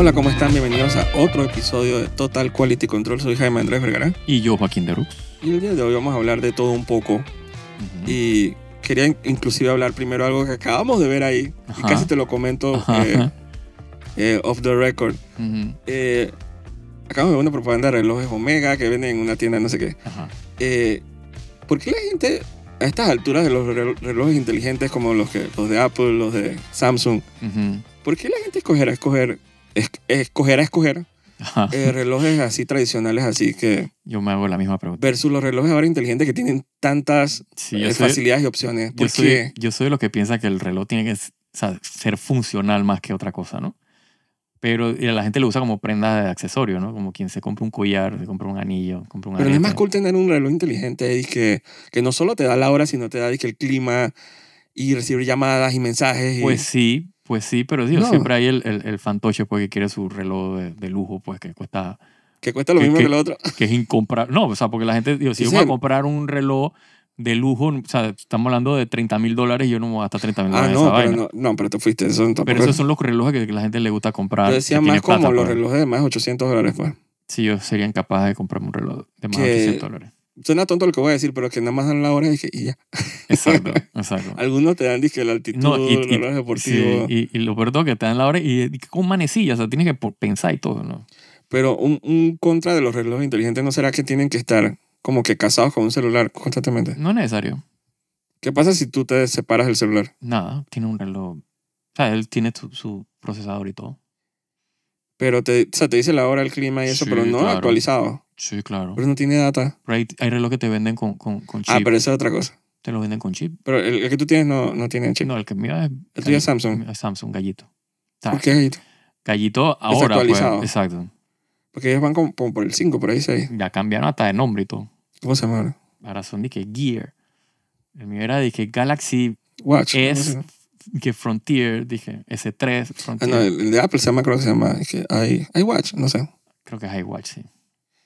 Hola, ¿cómo están? Bienvenidos a otro episodio de Total Quality Control. Soy Jaime Andrés Vergara. Y yo, Joaquín de Y el día de hoy vamos a hablar de todo un poco. Y quería inclusive hablar primero algo que acabamos de ver ahí. Y casi te lo comento eh, eh, off the record. Eh, acabamos de ver una propaganda de relojes Omega que venden en una tienda no sé qué. ¿Por qué la gente a estas alturas de los relojes inteligentes como los, que, los de Apple, los de Samsung, ¿por qué la gente escogerá escoger escoger a escoger. Eh, relojes así tradicionales, así que. Yo me hago la misma pregunta. Versus los relojes ahora inteligentes que tienen tantas eh, facilidades y opciones. Yo soy, de los lo que piensa que el reloj tiene que ser funcional más que otra cosa, ¿no? Pero la gente lo usa como prenda de accesorio, ¿no? Como quien se compra un collar, se compra un anillo, compra un Pero es más cool tener un reloj inteligente y que, que no solo te da la hora, sino te da el clima y recibir llamadas y mensajes. Pues sí, pues sí, pero siempre hay el, el, fantoche pues, que quiere su reloj de, lujo, pues que cuesta... Que cuesta lo mismo que, lo el otro. Que es incomparable. No, o sea, porque la gente, digo, si yo voy a comprar un reloj de lujo, o sea, estamos hablando de 30 mil dólares, y yo no voy a gastar 30 mil ah, dólares. no, esa pero vaina. no, no, pero tú fuiste eso. Pero esos son los relojes que la gente le gusta comprar. Yo decía más como los pues. relojes de más de 800 dólares, pues. Sí, yo sería incapaz de comprarme un reloj de más de 800 dólares. Suena tonto lo que voy a decir, pero que nada más dan la hora y, ya. Exacto, exacto. Algunos te dan dije, la altitud, no, y, y, lo peor que te dan la hora y, con manecilla, o sea, tienes que pensar y todo, ¿no? Pero un, contra de los relojes inteligentes no será que tienen que estar como que casados con un celular constantemente. No es necesario. ¿Qué pasa si tú te separas del celular? Nada, tiene un reloj. O sea, él tiene su procesador y todo. Pero te, o sea, te dice la hora, el clima y eso, pero no actualizado. Sí, claro. Pero no tiene data. Pero hay, hay que te venden con, con, con ah, chip. Ah, pero esa es otra cosa. Te lo venden con chip. Pero el, que tú tienes no, no tiene chip. No, el que mío es. El tuyo es Samsung. Es Samsung, gallito. ¿Por qué gallito? Gallito ahora. Pues, actualizado. exacto. Porque ellos van como, por el 5, por ahí 6. Ya cambiaron hasta de nombre y todo. ¿Cómo se llama ahora? son de que Gear. El mío era de que Galaxy Watch. Es que Frontier, dije, S3, Frontier. Ah, no, el, de Apple se llama, creo que se llama, que iWatch, no sé. Creo que es iWatch, sí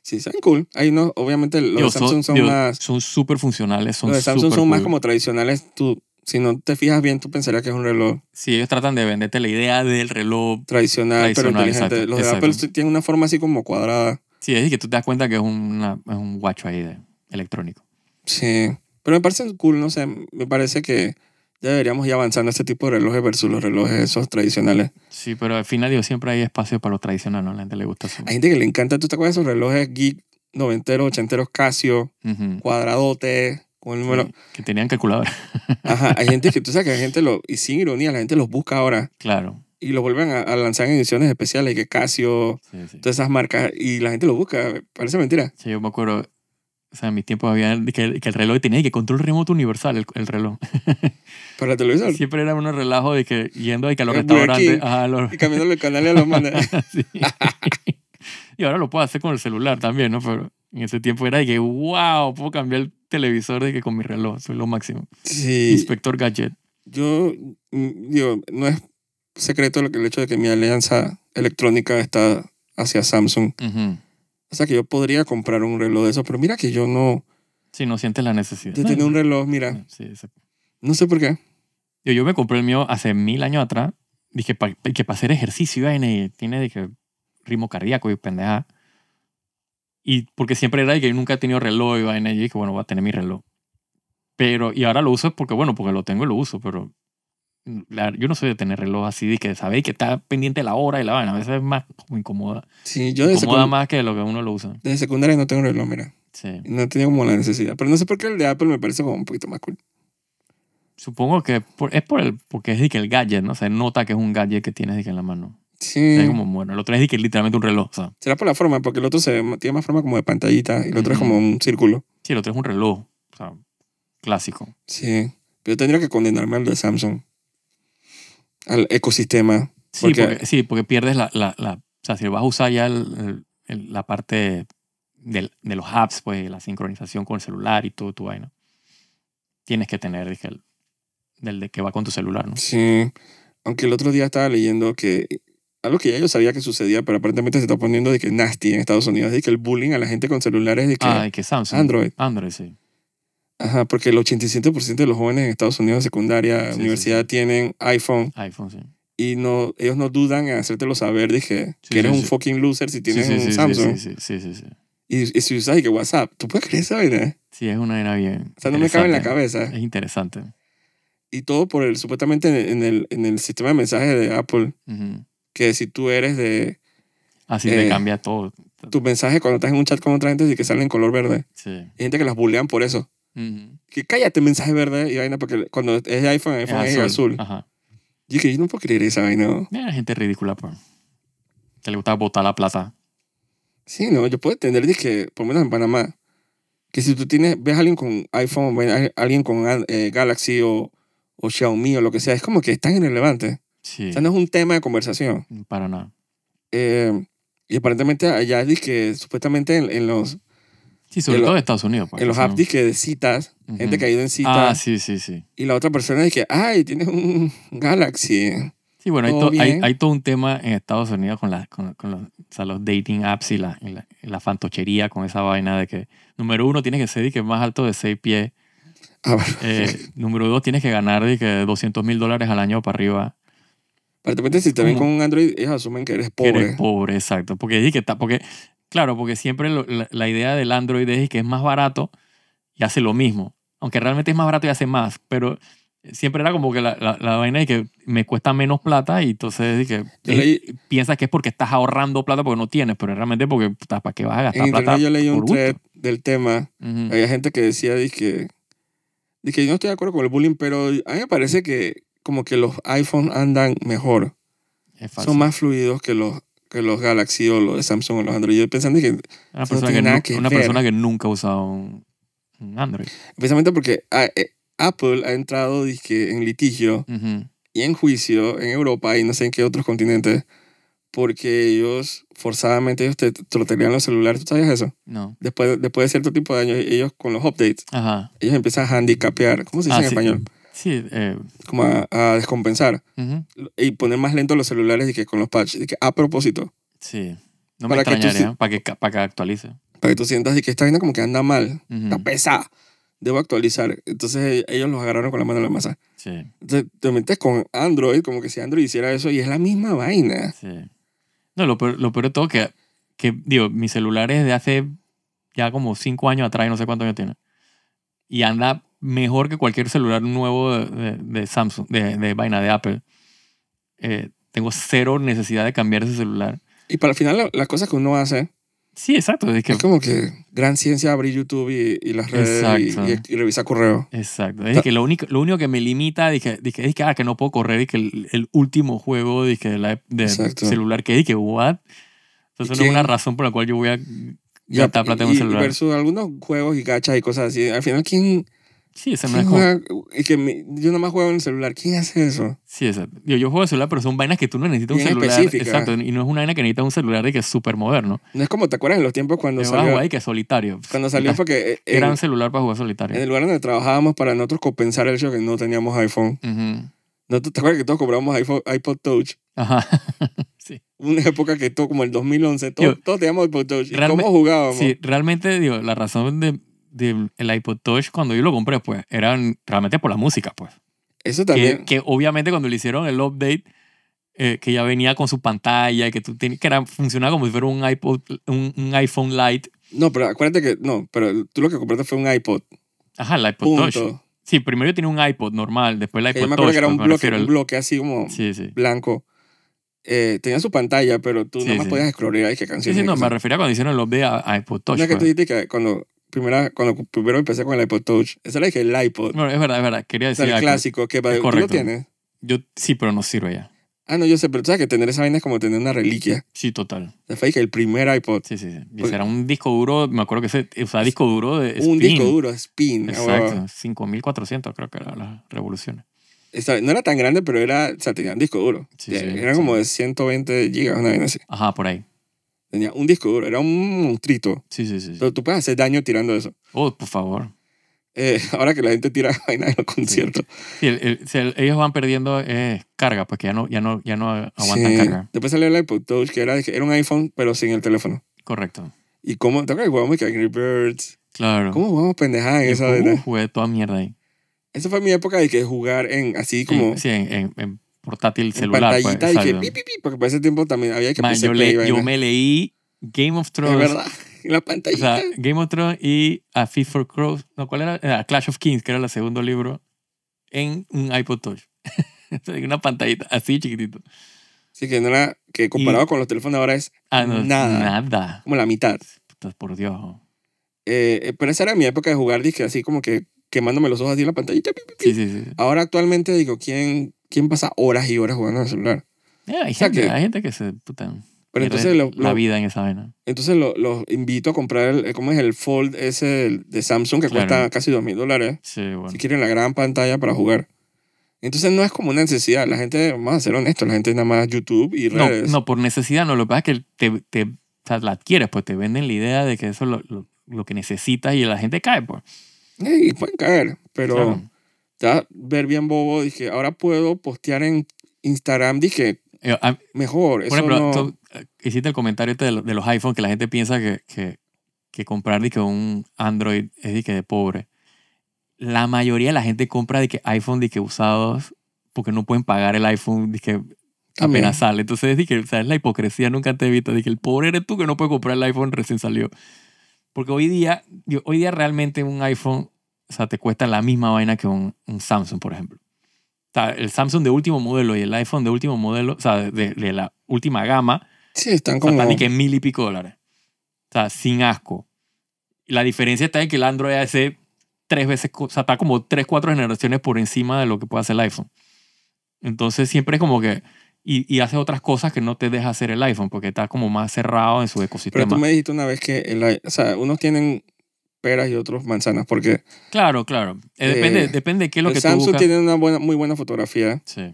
sí son cool. Ahí no, obviamente los Samsung son más... Son súper funcionales. Son los Samsung son más como tradicionales. Tú, si no te fijas bien, tú pensarías que es un reloj. Sí, ellos tratan de venderte la idea del reloj tradicional, pero inteligente. los de Apple tienen una forma así como cuadrada. Sí, es que tú te das cuenta que es, es un guacho ahí de, electrónico. Sí, pero me parece cool, no sé, me parece que deberíamos ir avanzando a este tipo de relojes versus los relojes esos tradicionales. Sí, pero al final yo siempre hay espacio para lo tradicional, ¿no? A la gente le gusta eso. Hay gente que le encanta, ¿tú te acuerdas de esos relojes geek noventeros, ochenteros, Casio, Cuadradote, Con el número. que tenían calculadora. Ajá, hay gente que tú sabes que hay gente lo, y sin ironía, la gente los busca ahora. Claro. Y los vuelven a, lanzar en ediciones especiales, que Casio, todas esas marcas, y la gente los busca, parece mentira. Sí, yo me acuerdo, o sea, en mis tiempos había que, que el reloj tenía que control remoto universal, el, el reloj. ¿Para televisor? Siempre era un relajo de que yendo de que a los eh, restaurantes. Y cambiando el canal a los manes. y ahora lo puedo hacer con el celular también, ¿no? Pero en ese tiempo era de que, wow, puedo cambiar el televisor de que con mi reloj, soy lo máximo. Sí. Inspector Gadget. Yo, mm, digo, no es secreto lo que el hecho de que mi alianza electrónica está hacia Samsung. O sea que yo podría comprar un reloj de esos, pero mira que yo no... Si no sientes la necesidad. Yo tenía un reloj, mira. Sí, exacto. No sé por qué. Yo, yo me compré el mío hace mil años atrás. Dije, que para hacer ejercicio, tiene ritmo cardíaco y pendeja. Y porque siempre era que yo nunca he tenido reloj y vaina. Y dije, bueno, voy a tener mi reloj. Pero, y ahora lo uso porque, bueno, porque lo tengo y lo uso, pero yo no soy de tener reloj así de que sabéis que está pendiente la hora y la vaina. A veces es más como incomoda. Sí, yo de incomoda más que lo que uno lo usa. De secundaria no tengo reloj, mira. Sí. No tenía como la necesidad. Pero no sé por qué el de Apple me parece como un poquito más cool. Supongo que es por el, porque es de que el gadget, ¿no? se nota que es un gadget que tienes de en la mano. Sí. es como, bueno, el otro es de que es literalmente un reloj. Será por la forma, porque el otro se, tiene más forma como de pantallita y el otro es como un círculo. Sí, el otro es un reloj. O sea, clásico. Sí. Pero tendría que condenarme al de Samsung al ecosistema. Sí, porque, sí, porque pierdes la, la, la, O sea, si vas a usar ya la parte del, de los apps, pues la sincronización con el celular y todo tu vaina, tienes que tener, el, del que va con tu celular, ¿no? Sí. Aunque el otro día estaba leyendo que algo que ya yo sabía que sucedía, pero aparentemente se está poniendo de que nasty en Estados Unidos, de que el bullying a la gente con celulares de que, ah, de que Samsung. Android. Android, sí. Ajá, porque el 87% de los jóvenes en Estados Unidos de secundaria, universidad, tienen iPhone. iPhone, sí. Y no, ellos no dudan en hacértelo saber, dije, que eres un fucking loser si tienes un Samsung. Sí, sí, sí, sí. Y, si usas que WhatsApp, ¿tú puedes creer esa vaina? Sí, es una vaina bien. O sea, no me cabe en la cabeza. Es interesante. Y todo por el, supuestamente en el, en el sistema de mensajes de Apple, que si tú eres de... Así eh, cambia todo. Tus mensajes cuando estás en un chat con otra gente y que salen en color verde. Sí. Hay gente que las bullean por eso. Que cállate, mensaje verde y vaina, porque cuando es iPhone, iPhone es, azul. Ajá. Y que yo no puedo creer esa vaina. Mira, gente ridícula, pues Que le gusta botar la plata. Sí, no, yo puedo entender, que por lo menos en Panamá, que si tú tienes, ves a alguien con iPhone, alguien con eh, Galaxy o, o, Xiaomi o lo que sea, es como que es tan irrelevante. Sí. O sea, no es un tema de conversación. Para nada. Eh, y aparentemente allá dice que supuestamente en los Sí, sobre todo en Estados Unidos. Pues, en los apps que de citas, gente que ha ido en citas. Ah, sí, sí, sí. Y la otra persona dice, ay, tienes un Galaxy. Sí, bueno, hay, todo un tema en Estados Unidos con, los, dating apps y la, fantochería con esa vaina de que, número uno, tienes que ser y que más alto de seis pies. Ah, eh, número dos, tienes que ganar y que 200 mil dólares al año para arriba. Pero te si también con un Android, ellos asumen que eres pobre. eres pobre, exacto. Porque, que está, porque Claro, porque siempre la, idea del Android es que es más barato y hace lo mismo. Aunque realmente es más barato y hace más, pero siempre era como que la, vaina es que me cuesta menos plata y entonces que, eh, piensas que es porque estás ahorrando plata porque no tienes, pero realmente porque para qué vas a gastar en plata. Yo leí un thread del tema, hay había gente que decía que, que yo no estoy de acuerdo con el bullying, pero a mí me parece que como que los iPhones andan mejor. Son más fluidos que los que los Galaxy o los de Samsung o los Android. Yo pensando que. Una, persona, que, nunca ha usado un Android. Precisamente porque ah, eh, Apple ha entrado en litigio y en juicio en Europa y no sé en qué otros continentes. Porque ellos, forzadamente, ellos te trotean los celulares. ¿Tú sabías eso? No. Después, después de cierto tipo de años, ellos con los updates, ellos empiezan a handicapear. ¿Cómo se dice ah, en español? Sí, eh, como a, descompensar. Y poner más lento los celulares y que con los patches. que a propósito. Sí. No me para que para, que, actualice. Para que tú sientas y que esta vaina como que anda mal, está pesada, debo actualizar. Entonces e, ellos los agarraron con la mano en la masa. Sí. Entonces te metes con Android, como que si Android hiciera eso y es la misma vaina. Sí. No, lo peor, de todo que, que, digo, mis celulares de hace ya como cinco años atrás no sé cuántos años tiene y anda mejor que cualquier celular nuevo de, Samsung, de, vaina de Apple. Eh, tengo cero necesidad de cambiar ese celular. Y para el final, la, cosas cosa que uno hace. Sí, exacto. Es, que, como que gran ciencia abrir YouTube y, las redes y, y, revisar correo. Exacto. Es que lo único, lo único que me limita dije, es que, ah, que no puedo correr y que el, último juego dije, de, celular que dije, what? Entonces no es una razón por la cual yo voy a ya, un y, Versus algunos juegos y gachas y cosas así. Al final, ¿quién. Sí, ese me juega? y que Yo yo más juego en el celular. ¿Quién hace eso? Sí, exacto. Yo, yo juego en celular, pero son vainas que tú no necesitas un celular. Exacto. Y no es una vaina que necesitas un celular de que es súper moderno. No es como te acuerdas en los tiempos cuando yo salió. Jugar que solitario. Cuando salió fue que. Era eh, un celular para jugar solitario. En el lugar donde trabajábamos para nosotros compensar el hecho que no teníamos iPhone. ¿No te, acuerdas que todos comprábamos iPod, iPod Touch? Ajá. una época que todo, como el 2011, todos teníamos iPod Touch. ¿Cómo jugábamos? Sí, realmente, digo, la razón del de, el iPod Touch cuando yo lo compré, pues, era realmente por la música, pues. Eso también. Que, obviamente cuando le hicieron el update, eh, que ya venía con su pantalla, que, tú que era, funcionaba como si fuera un, iPod, un, iPhone Lite. No, pero acuérdate que, no, pero tú lo que compraste fue un iPod. Ajá, el iPod Touch. Sí, primero yo tenía un iPod normal, después el iPod Touch. yo me acuerdo que era un pues, bloque, así como blanco eh, su pantalla, pero tú no más podías explorar ahí qué canciones. Sí, sí, no, me refería cuando hicieron los de a, iPod Touch. Ya que tú dijiste que cuando, primera, cuando primero empecé con el iPod Touch, esa era que el iPod. No, es verdad, es verdad, quería decir. el clásico, que para, correcto. ¿tú lo tienes? Yo sí, pero no sirve ya. Ah, no, yo sé, pero tú sabes que tener esa vaina es como tener una reliquia. Sí, total. La el primer iPod. Sí, sí, sí. Y pues será un disco duro, me acuerdo que ese, usaba disco duro de Spin. Un disco duro, Spin. Exacto, 5400 creo que era las revoluciones no era tan grande, pero era, o sea, tenía un disco duro. era como de 120 gigas, una vez así. Ajá, por ahí. Tenía un disco duro, era un monstruito. Sí, sí, sí. Pero tú puedes hacer daño tirando eso. Oh, por favor. Eh, ahora que la gente tira vaina en los conciertos. ellos van perdiendo eh, carga, porque pues ya no, ya no, ya no aguantan carga. Después salió el iPod Touch, que era, era un iPhone, pero sin el teléfono. Correcto. ¿Y cómo? ¿Te acuerdas que jugamos Angry Birds? Claro. ¿Cómo jugamos pendejadas en esa? Yo jugué toda mierda ahí. Esa fue mi época de que jugar en así como. Sí, en, en, portátil celular. En pues, pantallita y que porque para ese tiempo también había que yo, play, yo me leí Game of Thrones. Es verdad, en la pantallita. Game of Thrones y A ah, Feet for Crows. No, ¿cuál era? Clash of Kings, que era el segundo libro, en un iPod Touch. en una pantallita así chiquitito. Sí, que no era. Que comparado con los teléfonos ahora ah, es. nada. Nada. Como la mitad. Puta, por Dios. Eh, eh, pero esa era mi época de jugar disque, así como que quemándome los ojos así en la pantallita. Sí, sí, sí. Ahora actualmente digo, ¿quién, quién pasa horas y horas jugando al celular? Eh, hay, gente, que, hay gente que se Pero entonces la vida en esa vaina. Entonces los invito a comprar, el, ¿cómo es el Fold ese de Samsung que cuesta casi dos mil dólares? Si quieren la gran pantalla para jugar. Entonces no es como una necesidad. La gente, vamos a ser honestos, la gente nada más YouTube y redes. No, no, por necesidad no. Lo que pasa es que te, te o sea, la adquieres, pues te venden la idea de que eso es lo, lo que necesitas y la gente cae, pues y pueden caer, pero claro. ver bien bobo, dije, ahora puedo postear en Instagram, dije, eh, mejor. Por ejemplo, eh, hiciste el comentario este de, los iPhones que la gente piensa que, que, que comprar un Android es de pobre. La mayoría de la gente compra de que iPhone de que usados porque no pueden pagar el iPhone dije, También. apenas sale. Entonces, dije, es la hipocresía, nunca te evita. Dije, el pobre eres tú que no puedes comprar el iPhone recién salió. Porque hoy día, hoy día realmente un iPhone o sea, te cuesta la misma vaina que un, Samsung, por ejemplo. O sea, el Samsung de último modelo y el iPhone de último modelo, o sea, de, la última gama, sí, están como... Están que mil y pico dólares. O sea, sin asco. La diferencia está en que el Android hace tres veces, o sea, está como tres, cuatro generaciones por encima de lo que puede hacer el iPhone. Entonces siempre es como que... Y, y, hace otras cosas que no te deja hacer el iPhone porque está como más cerrado en su ecosistema. Pero tú me dijiste una vez que el, o sea, unos tienen peras y otros manzanas, porque... Claro, claro. Eh, depende, eh, depende de qué es lo que Samsung tú buscas. tiene una buena, muy buena fotografía. Sí.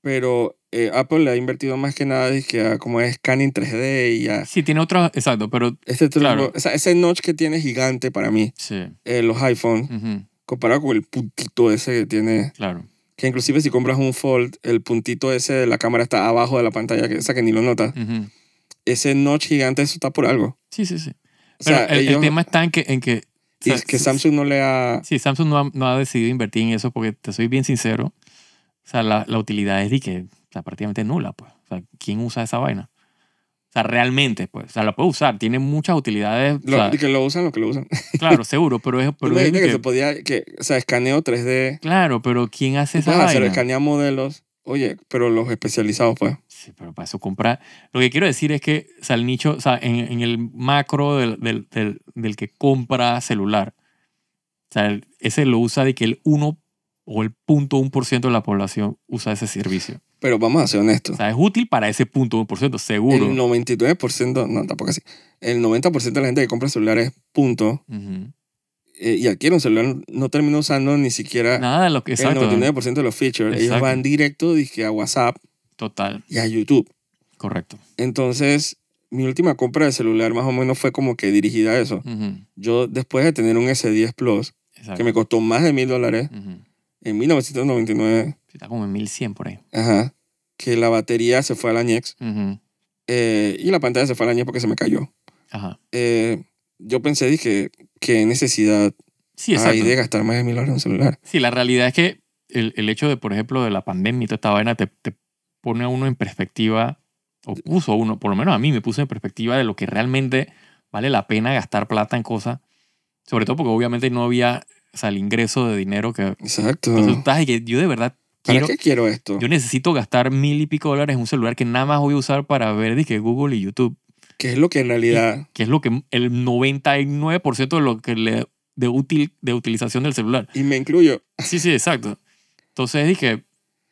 Pero eh, Apple le ha invertido más que nada que ah, como es scanning 3D y ya. Sí, tiene otro... exacto, pero... Este claro. ese notch que tiene gigante para mí. Sí. los iPhone comparado con el puntito ese que tiene... Claro. Que inclusive si compras un Fold, el puntito ese de la cámara está abajo de la pantalla, que, esa que ni lo notas. Ese notch gigante, eso está por algo. Sí, sí, sí sea, el, tema está en que, en que, que Samsung no le ha... Sí, Samsung no ha, no ha, decidido invertir en eso porque, te soy bien sincero, o sea, la, la utilidad es que prácticamente nula, pues. O sea, ¿quién usa esa vaina? O sea, realmente, pues. O sea, la puede usar. Tiene muchas utilidades. Lo, sea, que lo usan, los que lo usan. Claro, seguro, pero es... Pero es que, que, se podía... Que, o sea, escaneo 3D. Claro, pero ¿quién hace esa vaina? Se escanea modelos. Oye, pero los especializados, pues. Sí, pero para eso compra Lo que quiero decir es que o sea, el nicho, o sea, en, el macro del, del, del, que compra celular, o sea, ese lo usa de que el 1 o el 0.1% de la población usa ese servicio. Pero vamos a ser honestos. O sea, es útil para ese 0.1%, seguro. El 99%, no, tampoco así. El 90% de la gente que compra celulares, punto. Eh, y adquiere un celular, no termina usando ni siquiera Nada, lo que, exacto. el 99% de los features. Ellos van directo dije, a WhatsApp Total. Y a YouTube. Correcto. Entonces, mi última compra de celular más o menos fue como que dirigida a eso. Yo, después de tener un S10 Plus, que me costó más de mil dólares, en 1999. Está como en 1100 por ahí. Ajá. Que la batería se fue a la Nex. Eh, y la pantalla se fue a la porque se me cayó. Ajá. Eh, yo pensé, dije, que necesidad sí, hay de gastar más de mil dólares en un celular. Sí, la realidad es que el, hecho de, por ejemplo, de la pandemia y toda esta vaina te pone a uno en perspectiva, o puso a uno, por lo menos a mí me puso en perspectiva de lo que realmente vale la pena gastar plata en cosas. Sobre todo porque obviamente no había o sea, el ingreso de dinero que... Exacto. yo de verdad ¿Para quiero, qué quiero esto? Yo necesito gastar mil y pico dólares en un celular que nada más voy a usar para ver dije Google y YouTube. qué es lo que en realidad... Que es lo que el 99% de lo que le, de, útil, de utilización del celular. Y me incluyo. Sí, sí, exacto. Entonces dije,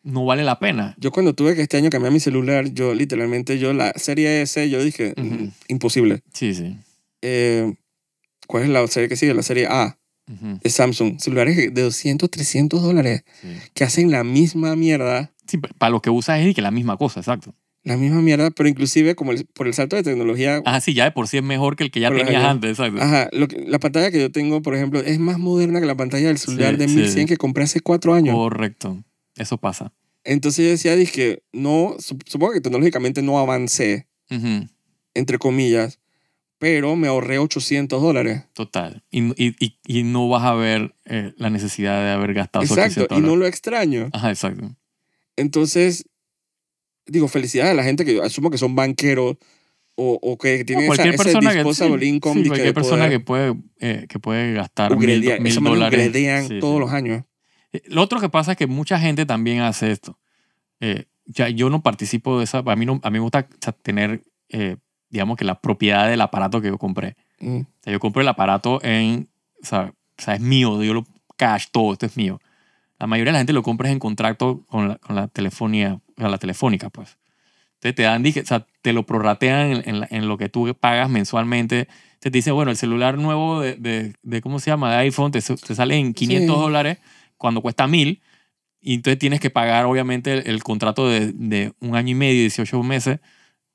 no vale la pena. Yo cuando tuve que este año cambiar mi celular, yo literalmente, yo la serie S, yo dije, mm, imposible. Sí, sí. Eh, ¿Cuál es la serie que sigue? La serie A de Samsung. Celulares de 200, 300 dólares que hacen la misma mierda. Sí, para lo que usas es que la misma cosa, exacto. La misma mierda, pero inclusive como por el salto de tecnología. Ah, sí, ya de por sí es mejor que el que ya tenías antes, exacto. Ajá, la pantalla que yo tengo, por ejemplo, es más moderna que la pantalla del celular de 1100 que compré hace cuatro años. Correcto. Eso pasa. Entonces yo decía, dije, no, supongo que tecnológicamente no avancé, uh entre comillas, pero me ahorré 800 dólares. Total. Y, y, y, no vas a ver eh, la necesidad de haber gastado exacto, 800 dólares. Exacto. Y no lo extraño. Ajá, exacto. Entonces, digo, felicidades a la gente que yo asumo que son banqueros o, o que tienen no, esa, ese disposable que, income. Sí, sí, cualquier que persona que puede, eh, que puede gastar mil, mil dólares. Sí, todos los años. Eh, lo otro que pasa es que mucha gente también hace esto. Eh, ya yo no participo de esa. A mí, no, a mí me gusta tener, eh, digamos que la propiedad del aparato que yo compré. Mm. O sea, yo compré el aparato en. O sea, es mío, yo lo cash todo, esto es mío. La mayoría de la gente lo compra en contrato con la, con la telefonía, con la telefónica, pues. Entonces te dan, o sea, te lo prorratean en, en, lo que tú pagas mensualmente. te dice, bueno, el celular nuevo de, de, de ¿cómo se llama? De iPhone, te, te sale en 500 dólares cuando cuesta mil. Y entonces tienes que pagar, obviamente, el, contrato de, un año y medio, 18 meses.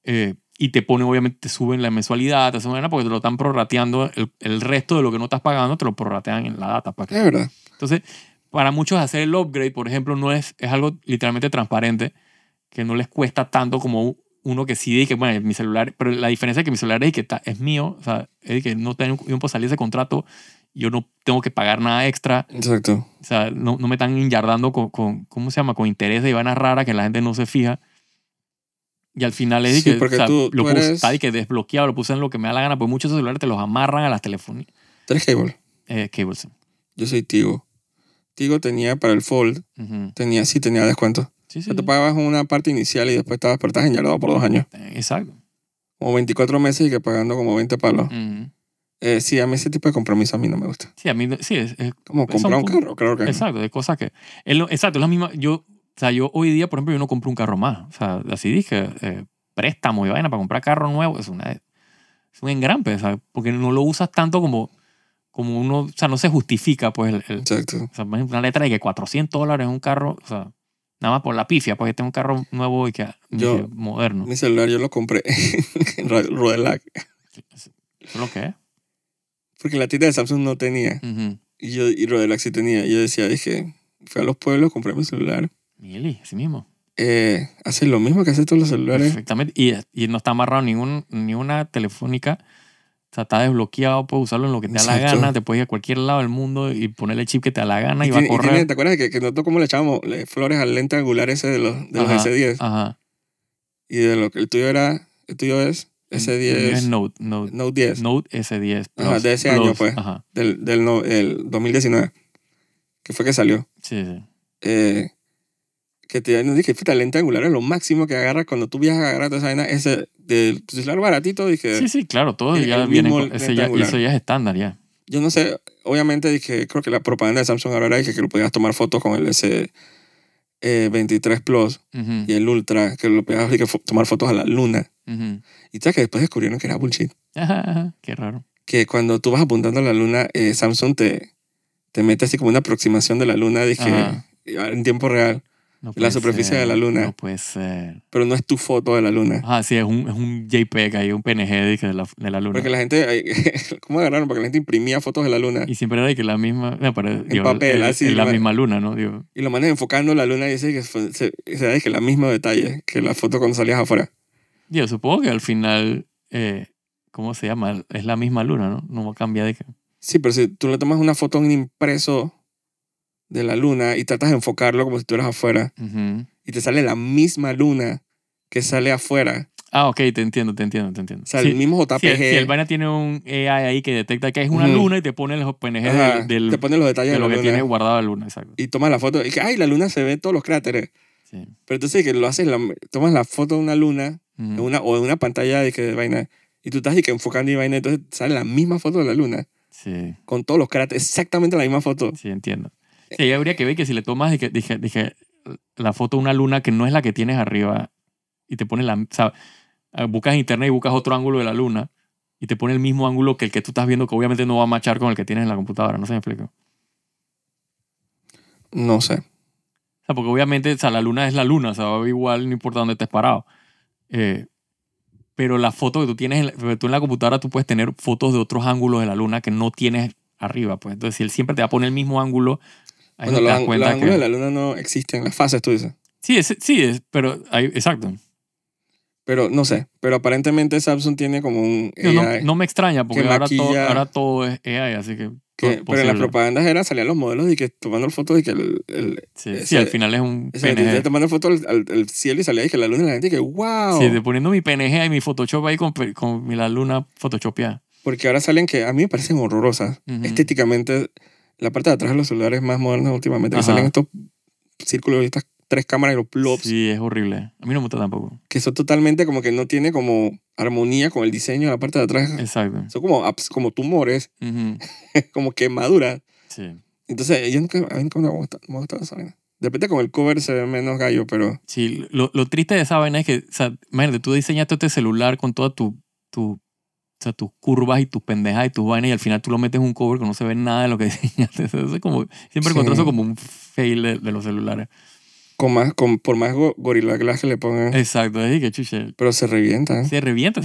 Eh, y te pone, obviamente, te suben la mensualidad, esa manera porque te lo están prorrateando. El, resto de lo que no estás pagando te lo prorratean en la data. Para pues. Es verdad. Entonces, para muchos hacer el upgrade, por ejemplo, no es, es algo literalmente transparente, que no les cuesta tanto como uno que sí dice, bueno, mi celular, pero la diferencia es que mi celular es que está, es mío, o sea, es que no tengo, tiempo no salir ese contrato yo no tengo que pagar nada extra. Exacto. O sea, no, me están inyardando con, con, ¿cómo se llama? Con interés de Ivana rara que la gente no se fija. Y al final es sí, que, lo puse, que desbloqueado, lo puse en lo que me da la gana, porque muchos celulares te los amarran a las telefonías. tres cables eh, Yo soy Tigo. Tigo tenía para el Fold, tenía, sí tenía descuento. Sí, te pagabas una parte inicial y después te estás inyardado por dos años. Eh, exacto. Como 24 meses y que pagando como 20 palos. Eh, sí, a mí ese tipo de compromiso a mí no me gusta. Sí, a mí sí. Es, Como comprar un carro, claro que Exacto, de cosas que... exacto, es la misma... Yo, o sea, yo hoy día, por ejemplo, yo no compro un carro más. O sea, así dije, eh, préstamo y vaina para comprar carro nuevo es, una, es un engrampe, Porque no lo usas tanto como, como uno... O sea, no se justifica, pues, exacto. O sea, una letra de que 400 dólares en un carro, o sea... Nada más por la pifia, porque pues, tengo un carro nuevo y que yo, moderno. Mi celular yo lo compré en Rodelac. ¿Eso es lo que es? Porque la tienda de Samsung no tenía. Y yo, y Rodelax sí tenía. yo decía, dije, fui a los pueblos, compré mi celular. Mieli, así mismo. Eh, hace lo mismo que hace todos los celulares. exactamente Y, no está amarrado ningún, ni una telefónica. O sea, está desbloqueado, puedes usarlo en lo que te da la gana, te puedes ir a cualquier lado del mundo y ponerle el chip que te da la gana y, va a correr. ¿Te acuerdas que, que nosotros cómo le echábamos flores al lente angular ese de los, de los S10? Ajá. Y de lo que el tuyo era, el tuyo es S10. Note, Note, Note 10. Note S10. de ese año, pues. Del, del 2019. Que fue que salió. Sí, sí. Eh, que te dije, fíjate, lente angular es lo máximo que agarras cuando tú viajas a agarrar esa vaina. Ese del baratito, dije. Sí, sí, claro, todo el, ya viene. Ese ya, eso ya es estándar, ya. Yo no sé, obviamente dije, creo que la propaganda de Samsung ahora era que lo podías tomar fotos con el S. 23 eh, Plus y el Ultra, que lo podías tomar fotos a la luna. Y ya que después descubrieron que era bullshit. qué raro. Que cuando tú vas apuntando a la luna, eh, Samsung te, te mete así como una aproximación de la luna, dije, eh, en tiempo real. la superficie de la luna. Pero no es tu foto de la luna. Ah, sí, es un, es un JPEG ahí, un PNG de la, de la luna. Porque la gente, ¿cómo agarraron? Porque la gente imprimía fotos de la luna. Y siempre era de que la misma, en papel, así. la misma luna, ¿no? Y lo mandan enfocando la luna y dice que se, se, que la misma detalle que la foto cuando salías afuera. Yo supongo que al final, eh, ¿cómo se llama? Es la misma luna, ¿no? No cambia de... Sí, pero si tú le tomas una foto en impreso de la luna y tratas de enfocarlo como si tú eras afuera y te sale la misma luna que sale afuera. Ah, ok, te entiendo, te entiendo, te entiendo. O sea, el mismo JPG. Si el, vaina tiene un AI ahí que detecta que es una luna y te pone los PNG pone los detalles de, lo que tiene guardado la luna, exacto. Y tomas la foto y que, ay, la luna se ve en todos los cráteres. Sí. Pero entonces que lo haces, tomas la foto de una luna una, o de una pantalla de, que, vaina y tú estás que enfocando y vaina, entonces sale la misma foto de la luna. Sí. Con todos los cráteres, exactamente la misma foto. Sí, entiendo. y habría que ver que si le tomas, dije, dije la foto de una luna que no es la que tienes arriba y te pones la... O sea, ah, buscas internet y buscas otro ángulo de la luna y te pone el mismo ángulo que el que tú estás viendo que obviamente no va a machar con el que tienes en la computadora. ¿No se me explico No sé porque obviamente o la luna es la luna, o igual, no importa dónde estés parado. Eh, pero la foto que tú tienes, en la, tú en la computadora tú puedes tener fotos de otros ángulos de la luna que no tienes arriba, pues. Entonces, si él siempre te va a poner el mismo ángulo, ahí te das cuenta de la luna no existe en las fases tú dices. Sí, sí, es, pero hay, exacto. Pero no sé, pero aparentemente Samsung tiene como un no, me extraña porque ahora, todo, ahora todo es AI, así que pero en las propagandas era salían los modelos y que tomando fotos y que el, sí, al final es un PNG. tomando fotos al, cielo y salía y que la luna y la gente y que wow sí poniendo mi PNG y mi Photoshop ahí con, la luna photoshopeada porque ahora salen que a mí me parecen horrorosas estéticamente la parte de atrás de los celulares más modernos últimamente que salen estos círculos y estas tres cámaras y los plops. Sí, es horrible. A mí no me gusta tampoco. Que son totalmente como que no tiene como armonía con el diseño de la parte de atrás. Exacto. Son como, como tumores, como quemaduras. Sí. Entonces, yo nunca, a mí nunca me gusta, me gusta esa vaina. De repente con el cover se ve menos gallo, pero... Sí, lo, lo triste de esa vaina es que, o sea, imagínate, tú diseñaste este celular con toda tu, tu o sea, tus curvas y tus pendejas y tus vainas y al final tú lo metes en un cover que no se ve nada de lo que diseñaste. Eso es como, siempre sí. eso como un fail de, de, los celulares más, con, por más gorila que le pongan. Exacto, es que chuche. Pero se revienta. ¿eh? Se revienta.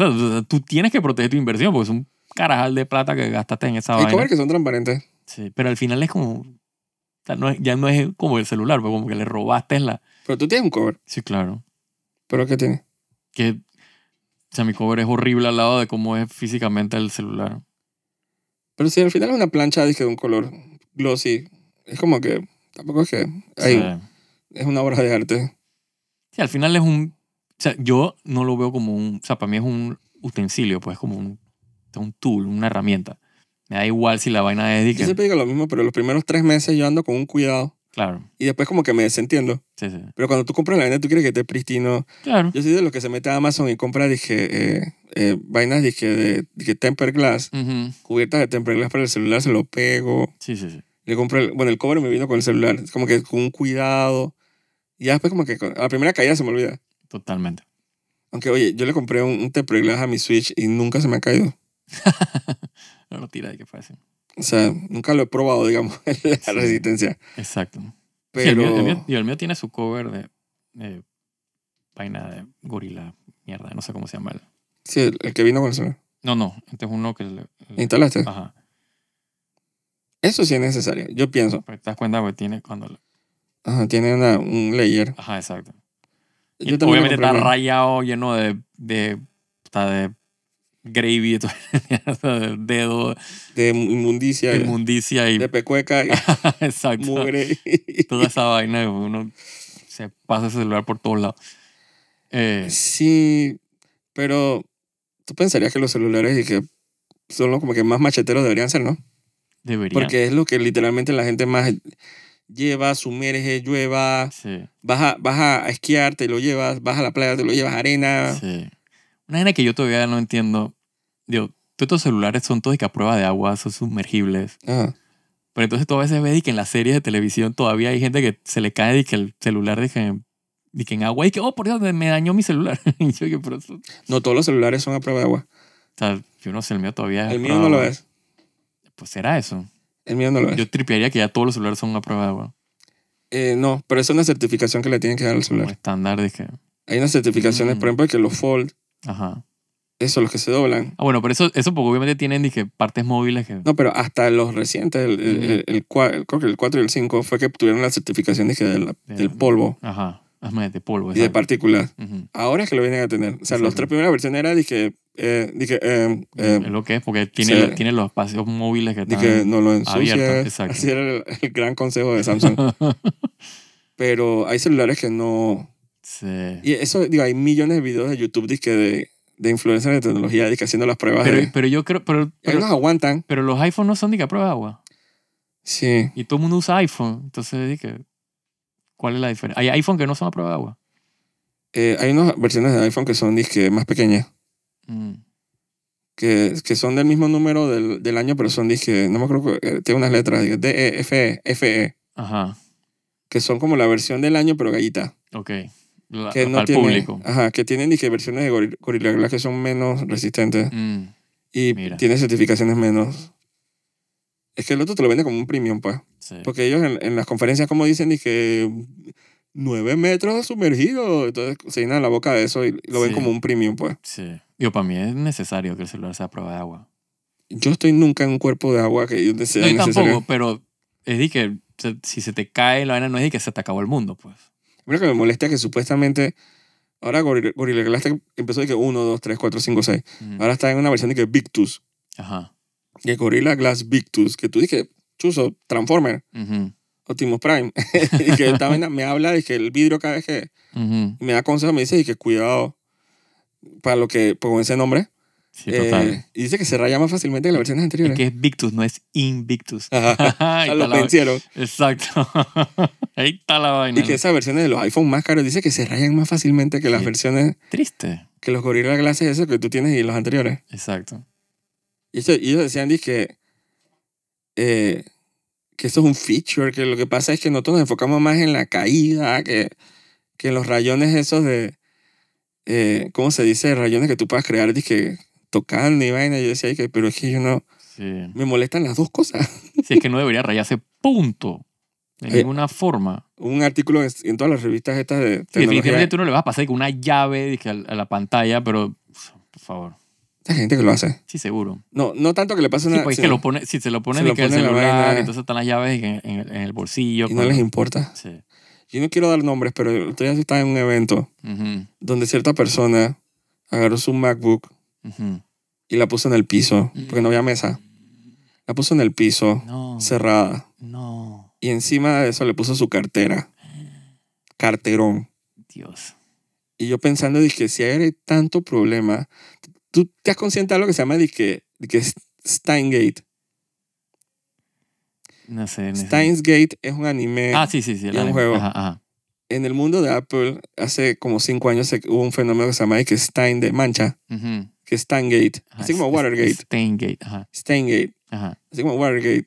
tú tienes que proteger tu inversión porque es un carajal de plata que gastaste en esa vaina. Y que son transparentes. Sí, pero al final es como. ya no es como el celular, pero pues, como que le robaste la. Pero tú tienes un cover. Sí, claro. ¿Pero qué tiene? Que. O sea, mi cover es horrible al lado de cómo es físicamente el celular. Pero si al final es una plancha de un color glossy, es como que. Tampoco es que es una obra de arte. Sí, al final es un... O sea, yo no lo veo como un... O sea, para mí es un utensilio, pues como un, un tool, una herramienta. Me da igual si la vaina es... Yo siempre digo lo mismo, pero los primeros tres meses yo ando con un cuidado. Claro. Y después como que me desentiendo. Sí, sí. Pero cuando tú compras la vaina, tú quieres que esté pristino. Claro. Yo soy de los que se mete a Amazon y compra, dije, eh, eh, vainas, dije, de, temper glass, cubiertas de temper glass para el celular, se lo pego. Sí, sí, sí. Le compré, bueno, el cobre me vino con el celular, como que con un cuidado. Y después como que a la primera caída se me olvida. Totalmente. Aunque, oye, yo le compré un, un a mi Switch y nunca se me ha caído. no lo tira de que fácil. O sea, nunca lo he probado, digamos, la resistencia. Exacto. Pero... el, mío, tiene su cover de, vaina de gorila, mierda, no sé cómo se llama. Sí, el, que vino con el celular. No, no, este es uno que... ¿Instalaste? Ajá. Eso sí es necesario, yo pienso. Pero pues, te das cuenta güey, tiene cuando Ajá, tiene un layer. Ajá, exacto. Y obviamente está rayado, lleno de, de, está de gravy, de dedo. De inmundicia. De inmundicia y... De pecueca. Y exacto. Toda esa vaina, uno se pasa el celular por todos lados. Eh, sí, pero tú pensarías que los celulares y que son los como que más macheteros deberían ser, ¿no? Deberían. Porque es lo que literalmente la gente más llevas, sumerge, llueva, sí. vas, a, vas, a, esquiar, te lo llevas, vas a la playa, te lo llevas, arena. Sí. Una arena que yo todavía no entiendo. Digo, todos estos celulares son todos que a prueba de agua, son sumergibles. Pero entonces tú a veces ves que en las series de televisión todavía hay gente que se le cae y que el celular deja que en agua y que, oh, por Dios, me dañó mi celular. No, todos los celulares son a prueba de agua. O sea, yo no sé, el mío todavía. el mío no lo es. Pues será eso. Yo tripearía que ya todos los celulares son aprobados eh, no, pero eso es una certificación que le tienen que dar al celular. estándar dije Hay unas certificaciones, mm. por ejemplo, que los fold. Ajá. Eso, los que se doblan. Ah, bueno, pero eso, eso porque obviamente tienen dije, partes móviles que... No, pero hasta los recientes, el, el, el, el 4 y el 5, fue que tuvieron la certificación dije, del polvo. Ajá de polvo. Y de partículas. Ahora es que lo vienen a tener. O sea, las tres primeras versiones era dije, eh, dije, eh, eh, es lo que es, porque tiene, tiene los espacios móviles que están no lo abiertos. Así era el, gran consejo de Samsung. Pero hay celulares que no... Sí. Y eso, digo, hay millones de videos de YouTube de, de influencers de tecnología que haciendo las pruebas. Pero, pero yo creo... Pero, ellos aguantan. Pero los iPhones no son de que prueba agua. Sí. Y todo el mundo usa iPhone. Entonces dije... ¿Cuál es la diferencia? Hay iPhone que no son a prueba de agua. Eh, hay unas versiones de iPhone que son disque más pequeñas. Mm. Que, que, son del mismo número del, del año, pero son disque, no me acuerdo, que eh, tiene unas letras, D, E, F, E, F, E. Ajá. Que son como la versión del año, pero gallita. Ok. que no público. Ajá, que tienen dije, versiones de Gorilla que son menos resistentes. Mm. Y tienen certificaciones menos es que el otro te lo vende como un premium, pues. Porque ellos en, las conferencias, como dicen, y que nueve metros sumergido. Entonces se llenan la boca de eso y lo ven como un premium, pues. Sí. Digo, para mí es necesario que el celular sea prueba de agua. Yo estoy nunca en un cuerpo de agua que yo desee. No, tampoco, pero es de que si se te cae la vaina, no es de que se te acabó el mundo, pues. Mira que me molesta que supuestamente. Ahora Gorilla, Gorilla Glass empezó de que 1, 2, 3, 4, 5, 6. Ahora está en una versión de que Victus. Ajá de Gorilla Glass Victus, que tú dije, chuso, Transformer, Optimus Prime. y que esta vaina me habla de que el vidrio cada vez que me da consejo me dice, y que cuidado para lo que, con ese nombre. Sí, eh, y dice que se raya más fácilmente que las versiones anteriores. que es Victus, no es Invictus. Ajá. lo vencieron. Exacto. Ahí está la vaina. Y que esas versiones de los iPhone más caros dice que se rayan más fácilmente que las versiones. Triste. Que los Gorilla Glass, esos que tú tienes y los anteriores. Exacto. Y, ellos decían, eh, que eso es un feature, que lo que pasa es que nosotros nos enfocamos más en la caída, que, que los rayones esos de, eh, ¿cómo se dice? Rayones que tú puedas crear, que tocando y vaina. Yo decía, que, pero es que yo no... Me molestan las dos cosas. Sí, es que no debería rayarse punto. De eh, ninguna forma. Un artículo en, todas las revistas estas de... definitivamente tú no le vas a pasar con una llave a la pantalla, pero... Por favor. Hay gente que lo hace. Sí, seguro. No, no tanto que le pase una. Sí, pues, pone, si se lo ponen en pone el celular, entonces están las llaves en, el bolsillo. Y no les pues. importa. Sí. Yo no quiero dar nombres, pero usted ya está en un evento donde cierta persona agarró su MacBook y la puso en el piso, porque no había mesa. La puso en el piso, cerrada. No. Y encima de eso le puso su cartera. Carterón. Dios. Y yo pensando, dije, si hay tanto problema, ¿Tú te has consciente de lo que se llama de que, de que Steingate? No sé. No es un anime. Ah, sí, sí, sí. un juego. En el mundo de Apple, hace como cinco años hubo un fenómeno que se llama que Stein de mancha, que es Steingate. Así como Watergate. Steingate, ajá. Steingate. Ajá. Así como Watergate.